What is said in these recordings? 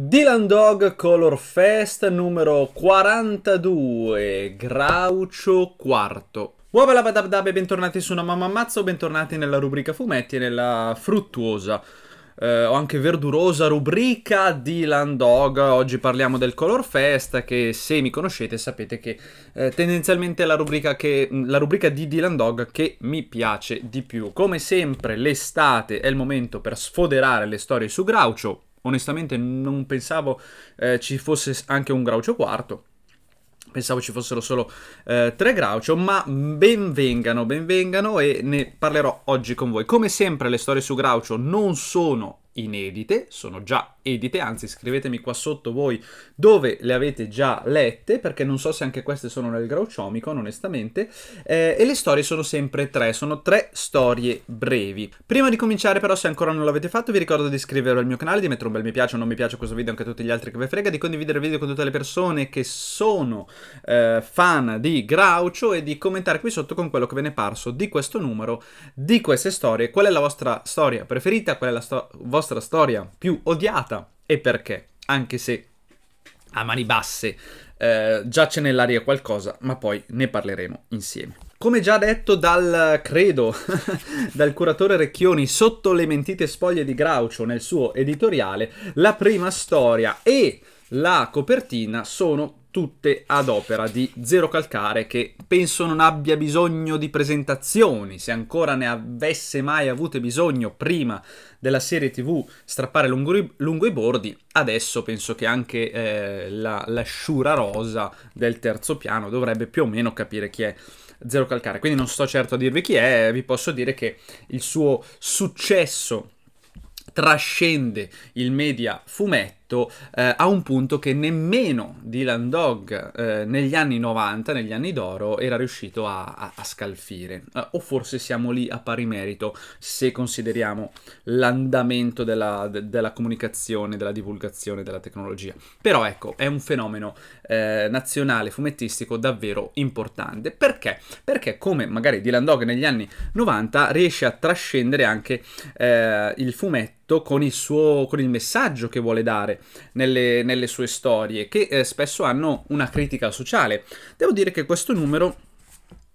Dylan Dog Color Fest numero 42, Graucio quarto. Uova la badabdab e bentornati su una mamma ammazzo, bentornati nella rubrica fumetti e nella fruttuosa eh, o anche verdurosa rubrica Dylan Dog. Oggi parliamo del Color Fest che se mi conoscete sapete che eh, tendenzialmente è la rubrica, che, la rubrica di Dylan Dog che mi piace di più. Come sempre l'estate è il momento per sfoderare le storie su Graucio Onestamente non pensavo eh, ci fosse anche un Groucho quarto. Pensavo ci fossero solo eh, tre Groucho, ma benvengano, benvengano e ne parlerò oggi con voi. Come sempre le storie su Groucho non sono inedite, sono già edite, anzi scrivetemi qua sotto voi dove le avete già lette perché non so se anche queste sono nel Grouchomicon onestamente eh, e le storie sono sempre tre, sono tre storie brevi. Prima di cominciare però se ancora non l'avete fatto vi ricordo di iscrivervi al mio canale, di mettere un bel mi piace o non mi piace questo video anche a tutti gli altri che vi frega, di condividere il video con tutte le persone che sono eh, fan di Groucho e di commentare qui sotto con quello che ve ne è parso di questo numero, di queste storie, qual è la vostra storia preferita, qual è la sto vostra storia più odiata e perché, anche se a mani basse eh, giace nell'aria qualcosa, ma poi ne parleremo insieme. Come già detto dal, credo, dal curatore Recchioni sotto le mentite spoglie di Graucio nel suo editoriale, la prima storia e la copertina sono tutte ad opera di Zero Calcare che penso non abbia bisogno di presentazioni, se ancora ne avesse mai avute bisogno prima della serie TV strappare lungo i, lungo i bordi, adesso penso che anche eh, la, la sciura rosa del terzo piano dovrebbe più o meno capire chi è Zero Calcare, quindi non sto certo a dirvi chi è, vi posso dire che il suo successo trascende il media fumetto rispetto eh, a un punto che nemmeno Dylan Dog eh, negli anni 90, negli anni d'oro, era riuscito a, a, a scalfire. Eh, o forse siamo lì a pari merito se consideriamo l'andamento della, de, della, comunicazione, della divulgazione della tecnologia. Però ecco, è un fenomeno eh, nazionale fumettistico davvero importante. Perché? Perché come magari Dylan Dog negli anni 90 riesce a trascendere anche eh, il fumetto con il suo con il messaggio che vuole dare nelle, nelle sue storie, che eh, spesso hanno una critica sociale. Devo dire che questo numero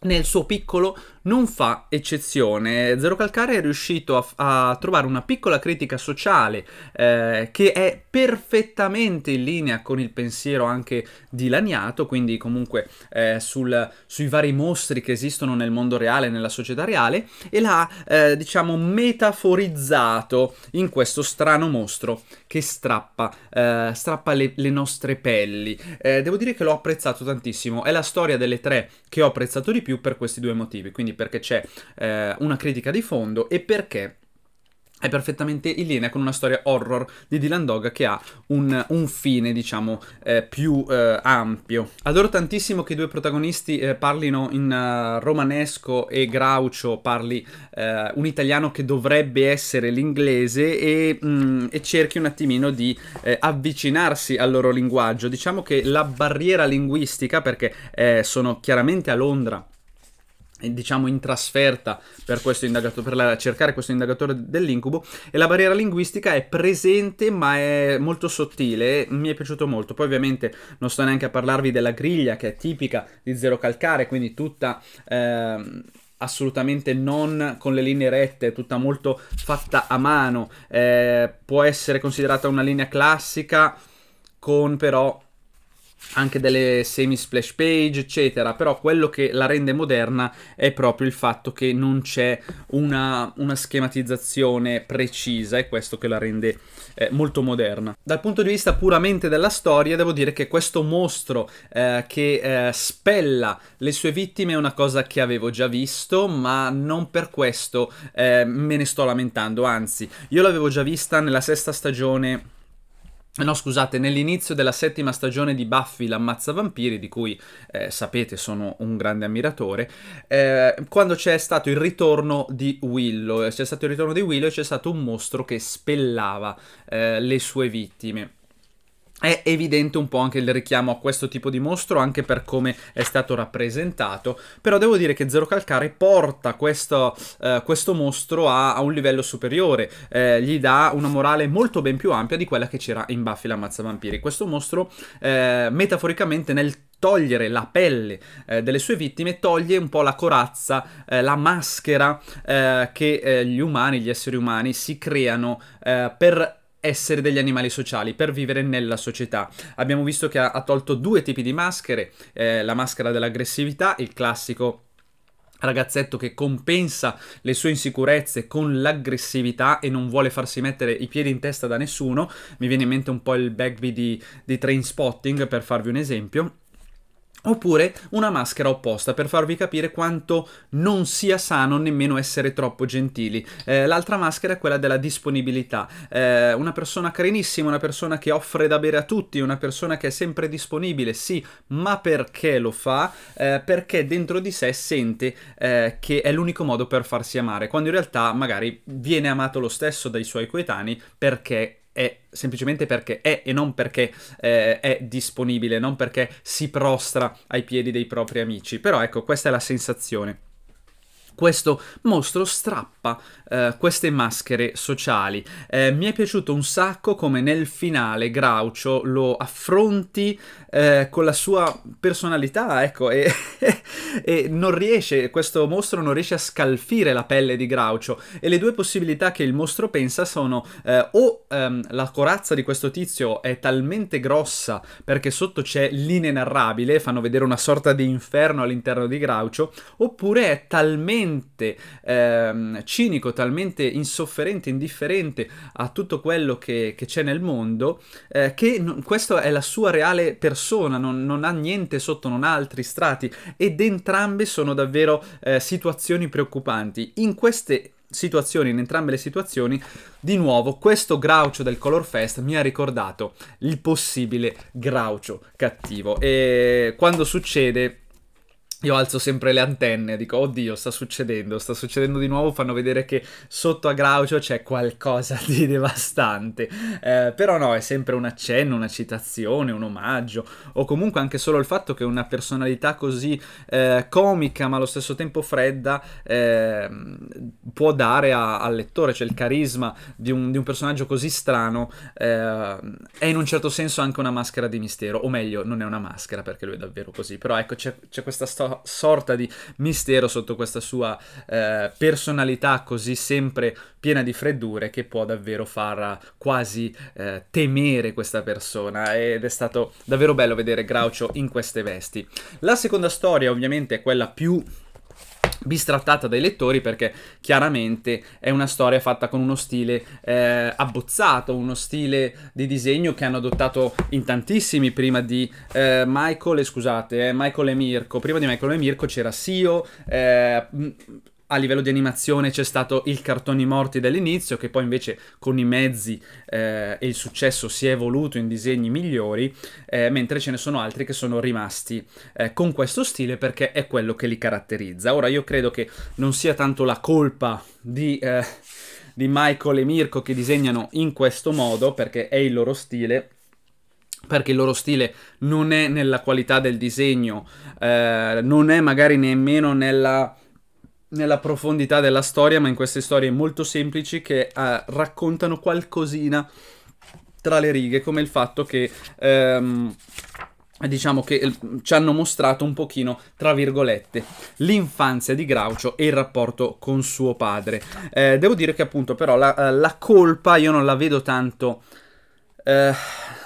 nel suo piccolo non fa eccezione. Zero Calcare è riuscito a, a trovare una piccola critica sociale eh, che è perfettamente in linea con il pensiero anche di Laniato, quindi comunque eh, sul, sui vari mostri che esistono nel mondo reale, nella società reale, e l'ha, eh, diciamo, metaforizzato in questo strano mostro che strappa, eh, strappa le, le, nostre pelli. Eh, devo dire che l'ho apprezzato tantissimo, è la storia delle tre che ho apprezzato di più per questi due motivi, quindi perché c'è eh, una critica di fondo e perché è perfettamente in linea con una storia horror di Dylan Dog che ha un, un fine, diciamo, eh, più eh, ampio. Adoro tantissimo che i due protagonisti eh, parlino in eh, romanesco e Graucio parli eh, un italiano che dovrebbe essere l'inglese e, mm, e cerchi un attimino di eh, avvicinarsi al loro linguaggio. Diciamo che la barriera linguistica, perché sono chiaramente a Londra eh, diciamo in trasferta per questo indagato, per la, cercare questo indagatore dell'incubo e la barriera linguistica è presente ma è molto sottile e mi è piaciuto molto poi ovviamente non sto neanche a parlarvi della griglia che è tipica di Zero Calcare quindi tutta eh, assolutamente non con le linee rette, tutta molto fatta a mano, eh, può essere considerata una linea classica con però anche delle semi splash page eccetera però quello che la rende moderna è proprio il fatto che non c'è una, una schematizzazione precisa è questo che la rende eh, molto moderna dal punto di vista puramente della storia devo dire che questo mostro eh, che eh, spella le sue vittime è una cosa che avevo già visto ma non per questo eh, me ne sto lamentando anzi io l'avevo già vista nella sesta stagione No, scusate, nell'inizio della settima stagione di Buffy l'ammazza vampiri, di cui eh, sapete sono un grande ammiratore, eh, quando c'è stato il ritorno di Willow, eh, c'è stato il ritorno di Willow e c'è stato un mostro che spellava eh, le sue vittime è evidente un po' anche il richiamo a questo tipo di mostro, anche per come è stato rappresentato, però devo dire che Zero Calcare porta questo, eh, questo mostro a, a, un livello superiore, eh, gli dà una morale molto ben più ampia di quella che c'era in Buffy la Mazza Vampiri. Questo mostro, eh, metaforicamente, nel togliere la pelle eh, delle sue vittime toglie un po' la corazza, eh, la maschera eh, che eh, gli umani, gli esseri umani si creano eh, per essere degli animali sociali, per vivere nella società. Abbiamo visto che ha, ha tolto due tipi di maschere, eh, la maschera dell'aggressività, il classico ragazzetto che compensa le sue insicurezze con l'aggressività e non vuole farsi mettere i piedi in testa da nessuno, mi viene in mente un po' il Bagby di, di Train Spotting per farvi un esempio, Oppure una maschera opposta per farvi capire quanto non sia sano nemmeno essere troppo gentili. Eh, l'altra maschera è quella della disponibilità. Eh, una persona carinissima, una persona che offre da bere a tutti, una persona che è sempre disponibile, sì, ma perché lo fa? Eh, perché dentro di sé sente eh, che è l'unico modo per farsi amare, quando in realtà magari viene amato lo stesso dai suoi coetanei perché è semplicemente perché è e non perché eh, è disponibile, non perché si prostra ai piedi dei propri amici. Però ecco, questa è la sensazione questo mostro strappa eh, queste maschere sociali. Eh, mi è piaciuto un sacco come nel finale Groucho lo affronti eh, con la sua personalità, ecco, e, e, non riesce, questo mostro non riesce a scalfire la pelle di Groucho e le due possibilità che il mostro pensa sono eh, o ehm, la corazza di questo tizio è talmente grossa perché sotto c'è l'inenarrabile, fanno vedere una sorta di inferno all'interno di Groucho, oppure è talmente ehm, cinico, talmente insofferente, indifferente a tutto quello che, che c'è nel mondo, eh, che non, questa è la sua reale persona, non, non, ha niente sotto, non ha altri strati ed entrambe sono davvero eh, situazioni preoccupanti. In queste situazioni, in entrambe le situazioni, di nuovo questo Groucho del Color Fest mi ha ricordato il possibile Groucho cattivo e quando succede io alzo sempre le antenne, dico, oddio, sta succedendo, sta succedendo di nuovo, fanno vedere che sotto a Groucho c'è qualcosa di devastante. Eh, però no, è sempre un accenno, una citazione, un omaggio, o comunque anche solo il fatto che una personalità così eh, comica ma allo stesso tempo fredda eh, può dare a, al lettore, cioè il carisma di un, di un personaggio così strano ehm, è in un certo senso anche una maschera di mistero, o meglio, non è una maschera perché lui è davvero così, però ecco, c'è questa storia una sorta di mistero sotto questa sua eh, personalità così sempre piena di freddure che può davvero far eh, quasi eh, temere questa persona ed è stato davvero bello vedere Groucho in queste vesti. La seconda storia ovviamente è quella più bistrattata dai lettori perché chiaramente è una storia fatta con uno stile eh, abbozzato, uno stile di disegno che hanno adottato in tantissimi prima di eh, Michael scusate, eh, Michael e Mirko, prima di Michael e Mirko c'era Sio, eh, a livello di animazione c'è stato il cartoni morti dall'inizio, che poi invece con i mezzi eh, e il successo si è evoluto in disegni migliori, eh, mentre ce ne sono altri che sono rimasti eh, con questo stile perché è quello che li caratterizza. Ora io credo che non sia tanto la colpa di eh, di Michael e Mirko che disegnano in questo modo perché è il loro stile perché il loro stile non è nella qualità del disegno, eh, non è magari nemmeno nella nella profondità della storia, ma in queste storie molto semplici che eh, raccontano qualcosina tra le righe, come il fatto che... Ehm, diciamo che eh, ci hanno mostrato un pochino, tra virgolette, l'infanzia di Groucho e il rapporto con suo padre. Eh, devo dire che appunto però la, eh, la, colpa io non la vedo tanto eh,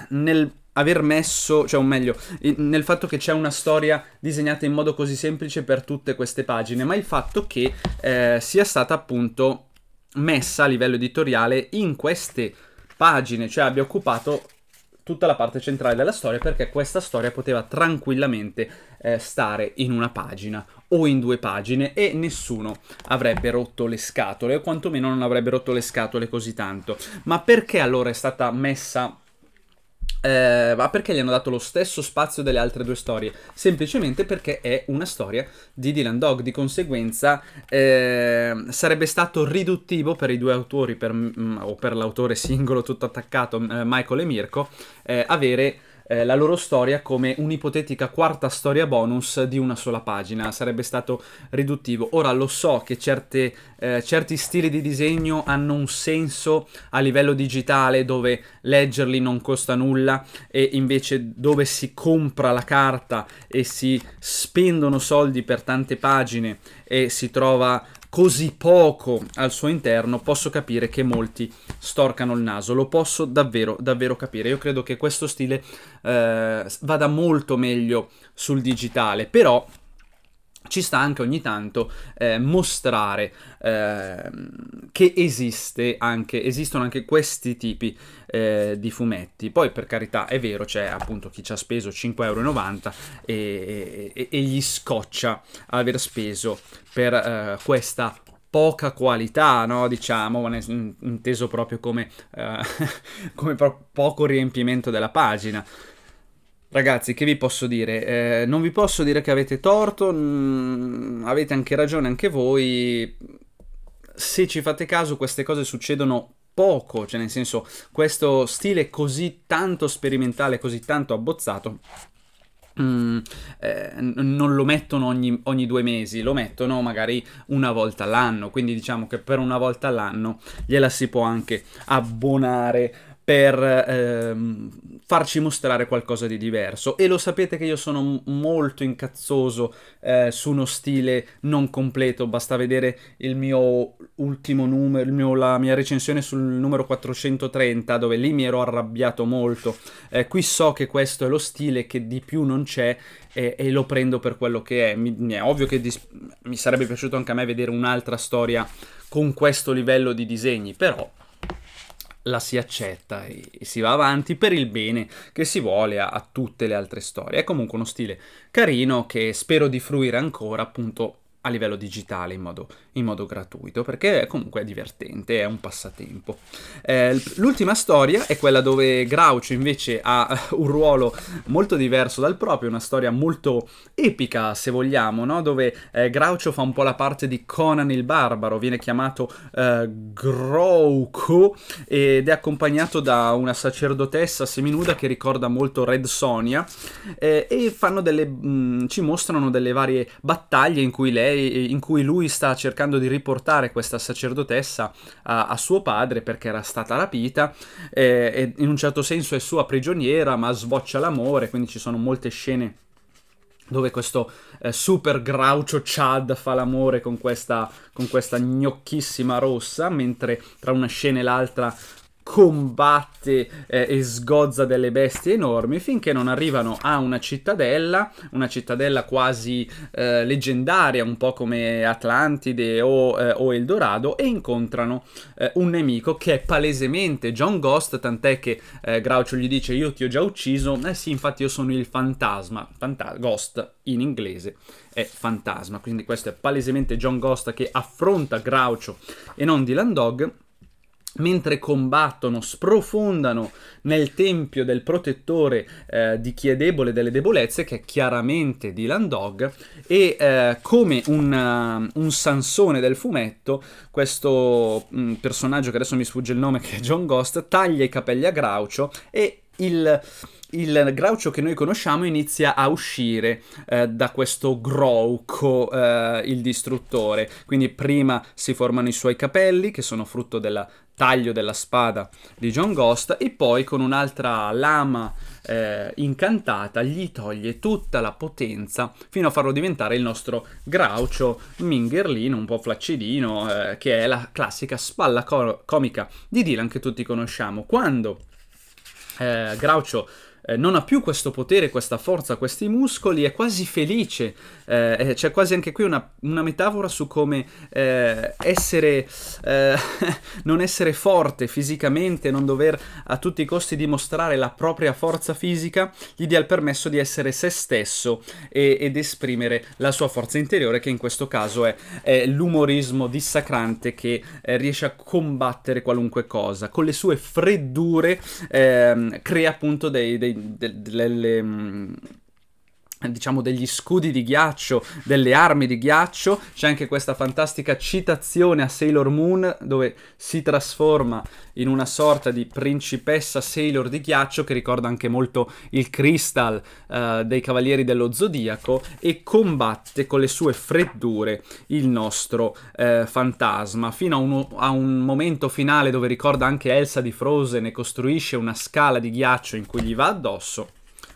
nel aver messo, cioè o meglio, nel fatto che c'è una storia disegnata in modo così semplice per tutte queste pagine, ma il fatto che eh, sia stata appunto messa a livello editoriale in queste pagine, cioè abbia occupato tutta la parte centrale della storia perché questa storia poteva tranquillamente eh, stare in una pagina o in due pagine e nessuno avrebbe rotto le scatole o quantomeno non avrebbe rotto le scatole così tanto. Ma perché allora è stata messa eh, ma perché gli hanno dato lo stesso spazio delle altre due storie? Semplicemente perché è una storia di Dylan Dog, di conseguenza eh, sarebbe stato riduttivo per i due autori, per, mm, o per l'autore singolo tutto attaccato, eh, Michael e Mirko, eh, avere eh, la loro storia come un'ipotetica quarta storia bonus di una sola pagina, sarebbe stato riduttivo. Ora lo so che certe, eh, certi stili di disegno hanno un senso a livello digitale dove leggerli non costa nulla e invece dove si compra la carta e si spendono soldi per tante pagine e si trova così poco al suo interno, posso capire che molti storcano il naso. Lo posso davvero, davvero capire. Io credo che questo stile eh, vada molto meglio sul digitale, però ci sta anche ogni tanto eh, mostrare eh, che esiste anche, esistono anche questi tipi eh, di fumetti. Poi per carità è vero, c'è appunto chi ci ha speso 5,90 euro e, e, e, gli scoccia aver speso per eh, questa poca qualità, no? diciamo, inteso proprio come, eh, come poco riempimento della pagina. Ragazzi, che vi posso dire? Eh, non vi posso dire che avete torto, mh, mm, avete anche ragione anche voi. Se ci fate caso, queste cose succedono poco, cioè nel senso, questo stile così tanto sperimentale, così tanto abbozzato, Mm, eh, non lo mettono ogni, ogni, due mesi, lo mettono magari una volta all'anno, quindi diciamo che per una volta all'anno gliela si può anche abbonare per ehm, farci mostrare qualcosa di diverso. E lo sapete che io sono molto incazzoso eh, su uno stile non completo, basta vedere il mio ultimo numero, mio, la mia recensione sul numero 430, dove lì mi ero arrabbiato molto. Eh, qui so che questo è lo stile che di più non c'è e, e lo prendo per quello che è. Mi, è ovvio che mi sarebbe piaciuto anche a me vedere un'altra storia con questo livello di disegni, però la si accetta e, e, si va avanti per il bene che si vuole a, a tutte le altre storie. È comunque uno stile carino che spero di fruire ancora appunto a livello digitale in modo, in modo gratuito perché comunque è divertente, è un passatempo. Eh, l'ultima storia è quella dove Groucho invece ha un ruolo molto diverso dal proprio, una storia molto epica se vogliamo, no? dove eh, Groucho fa un po' la parte di Conan il Barbaro, viene chiamato eh, Groucho ed è accompagnato da una sacerdotessa seminuda che ricorda molto Red Sonia eh, e delle, mh, ci mostrano delle varie battaglie in cui lei lei, eh, in cui lui sta cercando di riportare questa sacerdotessa a, a suo padre perché era stata rapita eh, e in un certo senso è sua prigioniera ma sboccia l'amore, quindi ci sono molte scene dove questo eh, super graucio Chad fa l'amore con questa, con questa gnocchissima rossa, mentre tra una scena e l'altra combatte eh, e sgozza delle bestie enormi finché non arrivano a una cittadella, una cittadella quasi eh, leggendaria, un po' come Atlantide o, eh, o Eldorado, e incontrano eh, un nemico che è palesemente John Ghost, tant'è che eh, Groucho gli dice io ti ho già ucciso, eh sì infatti io sono il fantasma, Fanta Ghost in inglese è fantasma, quindi questo è palesemente John Ghost che affronta Groucho e non Dylan Dog mentre combattono, sprofondano nel tempio del protettore eh, di chi è debole delle debolezze, che è chiaramente Dylan Dog, e eh, come un, uh, un, Sansone del fumetto, questo mh, mm, personaggio che adesso mi sfugge il nome, che è John Ghost, taglia i capelli a Graucio e il, il Groucho che noi conosciamo inizia a uscire eh, da questo Grouco, eh, il distruttore. Quindi prima si formano i suoi capelli, che sono frutto del taglio della spada di John Ghost, e poi con un'altra lama eh, incantata gli toglie tutta la potenza fino a farlo diventare il nostro Groucho mingherlino, un po' flaccidino, eh, che è la classica spalla co- comica di Dylan che tutti conosciamo. Quando eh, Groucho eh, non ha più questo potere, questa forza, questi muscoli, è quasi felice. Eh, eh c'è quasi anche qui una, una metafora su come eh, essere, eh, non essere forte fisicamente, non dover a tutti i costi dimostrare la propria forza fisica, gli dia il permesso di essere se stesso e, ed esprimere la sua forza interiore, che in questo caso è, è l'umorismo dissacrante che eh, riesce a combattere qualunque cosa. Con le sue freddure ehm, crea appunto dei, dei delle, delle mm, diciamo degli scudi di ghiaccio, delle armi di ghiaccio, c'è anche questa fantastica citazione a Sailor Moon dove si trasforma in una sorta di principessa Sailor di ghiaccio che ricorda anche molto il Crystal uh, dei Cavalieri dello Zodiaco e combatte con le sue freddure il nostro uh, fantasma fino a, uno, a un momento finale dove ricorda anche Elsa di Frozen e costruisce una scala di ghiaccio in cui gli va addosso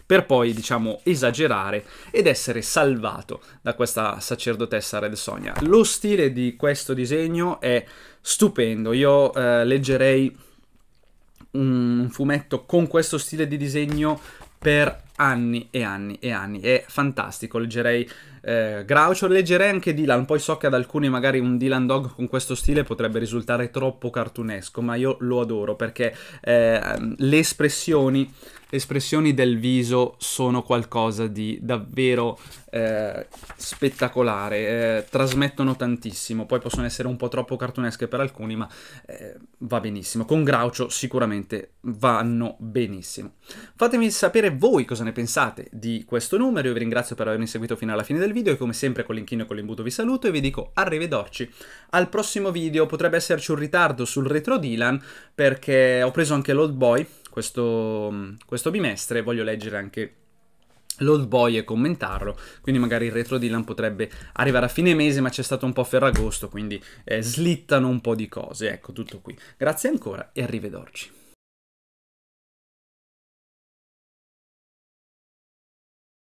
per poi, diciamo, esagerare ed essere salvato da questa sacerdotessa Red Sonia. Lo stile di questo disegno è stupendo, io eh, leggerei un fumetto con questo stile di disegno per anni e anni e anni. È fantastico. Leggerei eh, Groucho, leggerei anche Dylan. Poi so che ad alcuni magari un Dylan Dog con questo stile potrebbe risultare troppo cartunesco, ma io lo adoro perché eh, le espressioni le espressioni del viso sono qualcosa di davvero eh, spettacolare, eh, trasmettono tantissimo, poi possono essere un po' troppo cartunesche per alcuni, ma eh, va benissimo. Con Groucho sicuramente vanno benissimo. Fatemi sapere voi cosa ne pensate di questo numero, io vi ringrazio per avermi seguito fino alla fine del video e come sempre con l'inchino e con l'imbuto vi saluto e vi dico arrivederci al prossimo video, potrebbe esserci un ritardo sul retro Dylan perché ho preso anche l'old boy questo, questo bimestre voglio leggere anche l'old boy e commentarlo quindi magari il retro Dylan potrebbe arrivare a fine mese ma c'è stato un po' ferragosto quindi eh, slittano un po' di cose ecco tutto qui grazie ancora e arrivederci